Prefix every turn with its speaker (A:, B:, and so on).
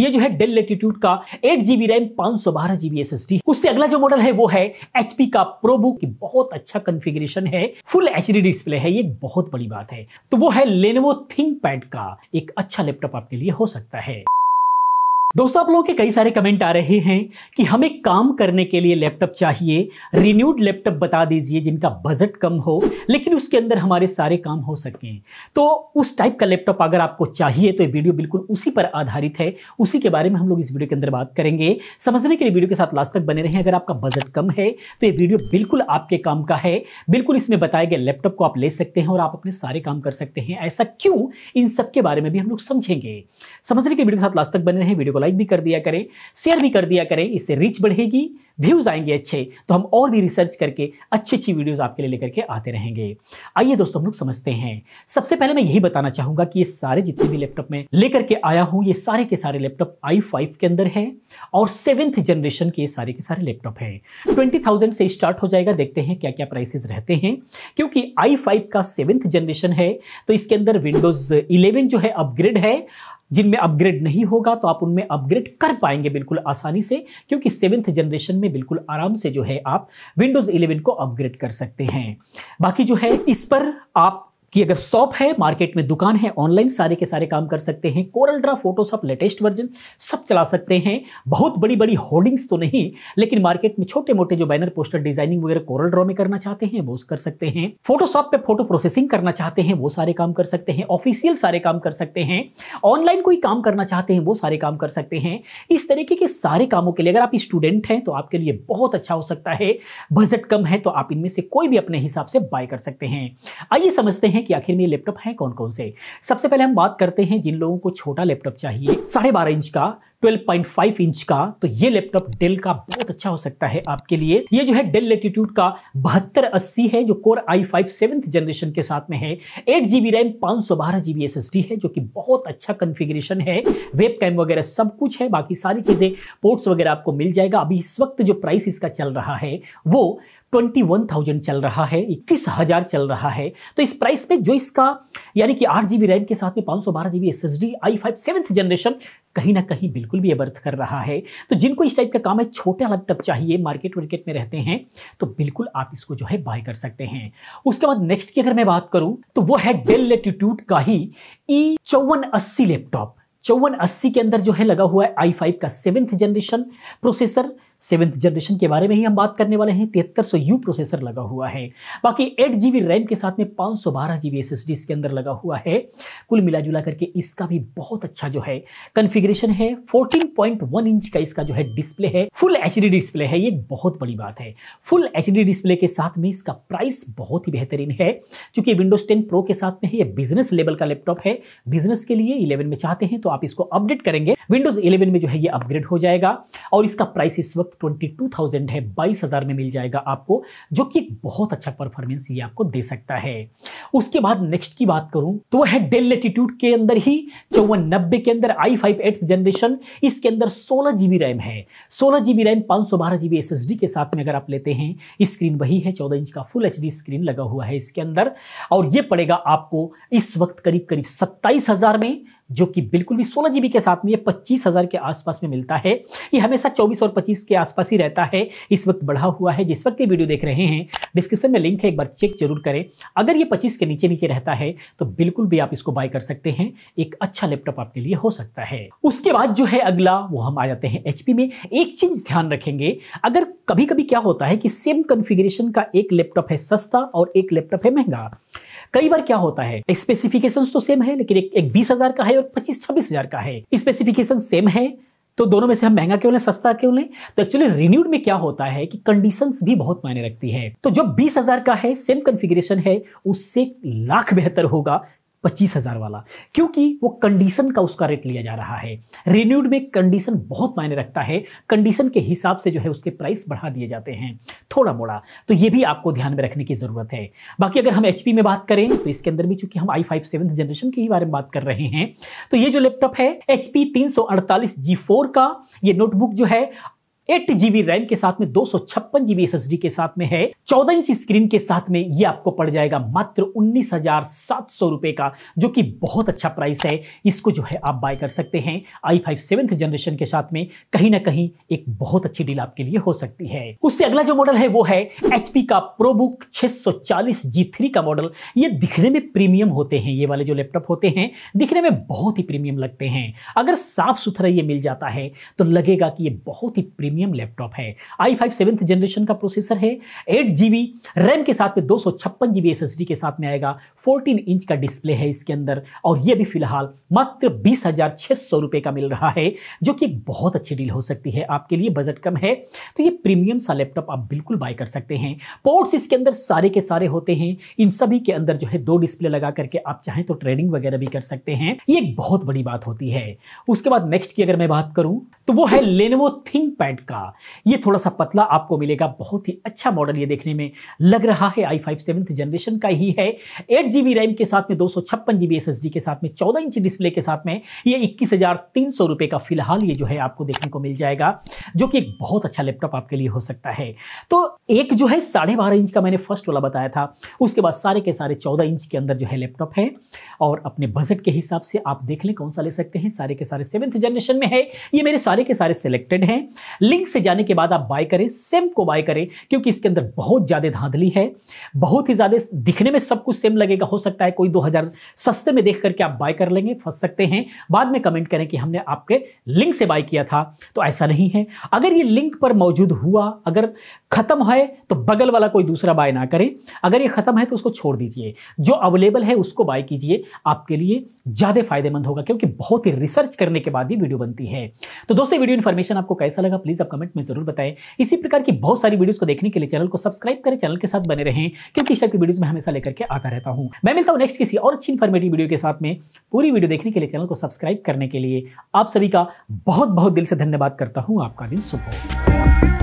A: ये जो है डेल लेटीट्यूड का एट जीबी रैम पांच सौ बारह जीबी एस उससे अगला जो मॉडल है वो है एचपी का प्रोबुक बहुत अच्छा कन्फिग्रेशन है फुल एच डिस्प्ले है ये बहुत बड़ी बात है तो वो है लेनोवो थिंक पैड का एक अच्छा लैपटॉप आपके लिए हो सकता है दोस्तों आप लोगों के कई सारे कमेंट आ रहे हैं कि हमें काम करने के लिए लैपटॉप चाहिए रिन्यूड लैपटॉप बता दीजिए जिनका बजट कम हो लेकिन उसके अंदर हमारे सारे काम हो सकें तो उस टाइप का लैपटॉप अगर आपको चाहिए तो ये वीडियो बिल्कुल उसी पर आधारित है उसी के बारे में हम लोग इस वीडियो के अंदर बात करेंगे समझने के लिए वीडियो के साथ लास्ट तक बने रहें अगर आपका बजट कम है तो ये वीडियो बिल्कुल आपके काम का है बिल्कुल इसमें बताए गए लैपटॉप को आप ले सकते हैं और आप अपने सारे काम कर सकते हैं ऐसा क्यों इन सब के बारे में भी हम लोग समझेंगे समझने के वीडियो के साथ लास्ट तक बने रहें वीडियो को लाइक भी कर दिया करें शेयर भी कर दिया करें इससे रीच बढ़ेगी व्यूज़ आएंगे अच्छे तो हम और भी रिसर्च करके अच्छी अच्छी वीडियोज़ आपके लिए लेकर के आते रहेंगे आइए दोस्तों हम लोग समझते हैं सबसे पहले मैं यही बताना चाहूंगा कि ये सारे जितने भी लैपटॉप में लेकर के आया हूं ये सारे के सारे लैपटॉप आई फाइव के अंदर है और सेवेंथ जनरेशन के सारे के सारे लैपटॉप है ट्वेंटी थाउजेंड से स्टार्ट हो जाएगा देखते हैं क्या क्या प्राइसेस रहते हैं क्योंकि आई फाइव का सेवेंथ जनरेशन है तो इसके अंदर विंडोज़ इलेवन जो है अपग्रेड है जिनमें अपग्रेड नहीं होगा तो आप उनमें अपग्रेड कर पाएंगे बिल्कुल आसानी से क्योंकि सेवेंथ जनरेशन में बिल्कुल आराम से जो है आप विंडोज़ 11 को अपग्रेड कर सकते हैं बाकी जो है इस पर आप कि अगर शॉप है मार्केट में दुकान है ऑनलाइन सारे के सारे काम कर सकते हैं Corel Draw Photoshop latest version सब चला सकते हैं बहुत बड़ी बड़ी होर्डिंग्स तो नहीं लेकिन मार्केट में छोटे मोटे जो बैनर पोस्टर डिजाइनिंग वगैरह कोरल ड्रॉ में करना चाहते हैं वो कर सकते हैं फोटोशॉप पे फोटो प्रोसेसिंग करना चाहते हैं वो सारे काम कर सकते हैं ऑफिशियल सारे काम कर सकते हैं ऑनलाइन कोई काम करना चाहते हैं वो सारे काम कर सकते हैं इस तरीके के सारे कामों के लिए अगर आप स्टूडेंट हैं तो आपके लिए बहुत अच्छा हो सकता है बजट कम है तो आप इनमें से कोई भी अपने हिसाब से बाय कर सकते हैं आइए समझते हैं हैं कि आखिर में ये लैपटॉप हैं कौन कौन से सबसे पहले हम बात करते हैं जिन लोगों को छोटा लैपटॉप चाहिए साढ़े बारह इंच का 12.5 इंच का तो ये लैपटॉप डेल का बहुत अच्छा हो सकता है आपके लिए ये जो है डेल लेटीट्यूड का बहत्तर है जो core i five seventh generation के साथ में है एट जीबी रैम पांच सौ बारह जीबी एस है जो कि बहुत अच्छा कन्फिग्रेशन है वेब कैम वगैरह सब कुछ है बाकी सारी चीज़ें पोर्ट्स वगैरह आपको मिल जाएगा अभी इस वक्त जो प्राइस इसका चल रहा है वो ट्वेंटी वन थाउजेंड चल रहा है इक्कीस हज़ार चल रहा है तो इस प्राइस में जो इसका यानी कि आठ जी बी रैम के साथ में पांच सौ बारह G B S S D i five seventh generation कहीं ना कहीं बिल्कुल भी अबर्थ कर रहा है तो जिनको इस टाइप का काम है छोटा लैपटॉप चाहिए मार्केट वर्केट में रहते हैं तो बिल्कुल आप इसको जो है बाय कर सकते हैं उसके बाद नेक्स्ट की अगर मैं बात करूं तो वो है डेल लेटीट्यूड का ही ई e चौवन अस्सी लैपटॉप चौवन अस्सी के अंदर जो है लगा हुआ है आई फाइव का seventh generation processor seventh generation के बारे में ही हम बात करने वाले हैं तिहत्तर सौ यू प्रोसेसर लगा हुआ है बाकी एट जी बी रैम के साथ में पाँच सौ बारह G B S S D इसके अंदर लगा हुआ है कुल मिला जुला करके इसका भी बहुत अच्छा जो है कन्फिग्रेशन है फोर्टीन पॉइंट वन इंच का इसका जो है डिस्प्ले है फुल एच डी डिस्प्ले है ये बहुत बड़ी बात है फुल एच डी डिस्प्ले के साथ में इसका प्राइस बहुत ही बेहतरीन है चूंकि विंडोज टेन प्रो के साथ में है ये बिजनेस लेवल का लैपटॉप है बिजनेस के लिए इलेवन में चाहते हैं तो आप इसको अपडेट करेंगे विंडोज इलेवन में जो है ये अपग्रेड हो जाएगा और इसका प्राइस इस वक्त वक्त ट्वेंटी टू थाउजेंड है बाईस हज़ार में मिल जाएगा आपको जो कि एक बहुत अच्छा परफॉर्मेंस ये आपको दे सकता है उसके बाद नेक्स्ट की बात करूं तो वह है डेल लेटीट्यूड के अंदर ही चौवन नब्बे के अंदर आई फाइव एट्थ जनरेशन इसके अंदर सोलह जीबी रैम है सोलह जीबी रैम पांच सौ बारह जीबी एस एस डी के साथ में अगर आप लेते हैं स्क्रीन वही है चौदह इंच का फुल एच डी स्क्रीन लगा हुआ है इसके अंदर और ये पड़ेगा आपको इस वक्त करीब करीब सत्ताईस हजार में जो कि बिल्कुल भी सोलह जी के साथ में ये पच्चीस हज़ार के आसपास में मिलता है ये हमेशा चौबीस और पच्चीस के आसपास ही रहता है इस वक्त बढ़ा हुआ है जिस वक्त ये वीडियो देख रहे हैं डिस्क्रिप्शन में लिंक है एक बार चेक जरूर करें अगर ये पच्चीस के नीचे नीचे रहता है तो बिल्कुल भी आप इसको बाय कर सकते हैं एक अच्छा लैपटॉप आपके लिए हो सकता है उसके बाद जो है अगला वो हम आ जाते हैं एच में एक चीज़ ध्यान रखेंगे अगर कभी कभी क्या होता है कि सेम कन्फिग्रेशन का एक लैपटॉप है सस्ता और एक लैपटॉप है महंगा कई बार क्या होता है स्पेसिफिकेशन तो सेम है लेकिन एक, बीस हजार का है और पच्चीस छब्बीस हजार का है स्पेसिफिकेशन सेम है तो दोनों में से हम महंगा क्यों लें सस्ता क्यों लें तो एक्चुअली रिन्यूड में क्या होता है कि कंडीशंस भी बहुत मायने रखती है तो जो बीस हजार का है सेम कन्फिग्रेशन है उससे लाख बेहतर होगा पच्चीस हज़ार वाला क्योंकि वो कंडीशन का उसका रेट लिया जा रहा है रिन्यूड में कंडीशन बहुत मायने रखता है कंडीशन के हिसाब से जो है उसके प्राइस बढ़ा दिए जाते हैं थोड़ा मोड़ा तो ये भी आपको ध्यान में रखने की ज़रूरत है बाकी अगर हम एच में बात करें तो इसके अंदर भी चूंकि हम आई फाइव सेवन जनरेशन के ही बारे में बात कर रहे हैं तो ये जो लैपटॉप है एच पी का ये नोटबुक जो है एट जीबी रैम के साथ में दो सौ छप्पन जीबी एस के साथ में है चौदह इंच स्क्रीन के साथ में ये आपको पड़ जाएगा मात्र उन्नीस हजार सात सौ रुपए का जो कि बहुत अच्छा प्राइस है इसको जो है आप बाय कर सकते हैं आई फाइव सेवेंथ जनरेशन के साथ में कहीं ना कहीं एक बहुत अच्छी डील आपके लिए हो सकती है उससे अगला जो मॉडल है वो है एचपी का प्रोबुक छह सौ चालीस जी थ्री का मॉडल ये दिखने में प्रीमियम होते हैं ये वाले जो लैपटॉप होते हैं दिखने में बहुत ही प्रीमियम लगते हैं अगर साफ सुथरा ये मिल जाता है तो लगेगा कि ये बहुत ही प्रीमियम प्रीमियम लैपटॉप है आई फाइव सेवेंथ जनरेशन का प्रोसेसर है एट जीबी रैम के साथ में दो सौ छप्पन जीबी एसएसडी के साथ में आएगा फोर्टीन इंच का डिस्प्ले है इसके अंदर और ये भी फिलहाल मात्र बीस हजार छह सौ रुपए का मिल रहा है जो कि बहुत अच्छी डील हो सकती है आपके लिए बजट कम है तो ये प्रीमियम सा लैपटॉप आप बिल्कुल बाय कर सकते हैं पोर्ट्स इसके अंदर सारे के सारे होते हैं इन सभी के अंदर जो है दो डिस्प्ले लगा करके आप चाहें तो ट्रेडिंग वगैरह भी कर सकते हैं ये एक बहुत बड़ी बात होती है उसके बाद नेक्स्ट की अगर मैं बात करूं तो वो है लेनोवो थिंक पैड का ये थोड़ा सा पतला आपको मिलेगा बहुत ही अच्छा मॉडल ये देखने में लग रहा है आई फाइव सेवन जनरेशन का ही है एट जी रैम के साथ में दो सौ छप्पन के साथ में चौदह इंच डिस्प्ले के साथ में ये इक्कीस हजार तीन सौ रुपए का फिलहाल ये जो है आपको देखने को मिल जाएगा जो कि एक बहुत अच्छा लैपटॉप आपके लिए हो सकता है तो एक जो है साढ़े बारह इंच का मैंने फर्स्ट वाला बताया था उसके बाद सारे के सारे चौदह इंच के अंदर जो है लैपटॉप है और अपने बजट के हिसाब से आप देख लें कौन सा ले सकते हैं सारे के सारे सेवन्थ जनरेशन में है ये मेरे सारे के सारे सिलेक्टेड हैं लिंक से जाने के बाद आप बाय करें सेम को बाय करें क्योंकि इसके अंदर बहुत ज़्यादा धांधली है बहुत ही ज़्यादा दिखने में सब कुछ सेम लगेगा हो सकता है कोई 2000 सस्ते में देख करके आप बाय कर लेंगे फंस सकते हैं बाद में कमेंट करें कि हमने आपके लिंक से बाय किया था तो ऐसा नहीं है अगर ये लिंक पर मौजूद हुआ अगर ख़त्म है तो बगल वाला कोई दूसरा बाय ना करें अगर ये ख़त्म है तो उसको छोड़ दीजिए जो अवेलेबल है उसको बाय कीजिए आपके लिए ज़्यादा फायदेमंद होगा क्योंकि बहुत ही रिसर्च करने के बाद ही वीडियो बनती है तो दोस्तों वीडियो इंफॉर्मेशन आपको कैसा लगा प्लीज़ आप कमेंट में जरूर बताएं इसी प्रकार की बहुत सारी वीडियोस को देखने के लिए चैनल को सब्सक्राइब करें चैनल के साथ बने रहें क्योंकि इस की वीडियोस में हमेशा लेकर के आता रहता हूं मैं मिलता हूं नेक्स्ट किसी और अच्छी इन्फॉर्मेटिव वीडियो के साथ में पूरी वीडियो देखने के लिए चैनल को सब्सक्राइब करने के लिए आप सभी का बहुत बहुत दिल से धन्यवाद करता हूँ आपका दिन सुबह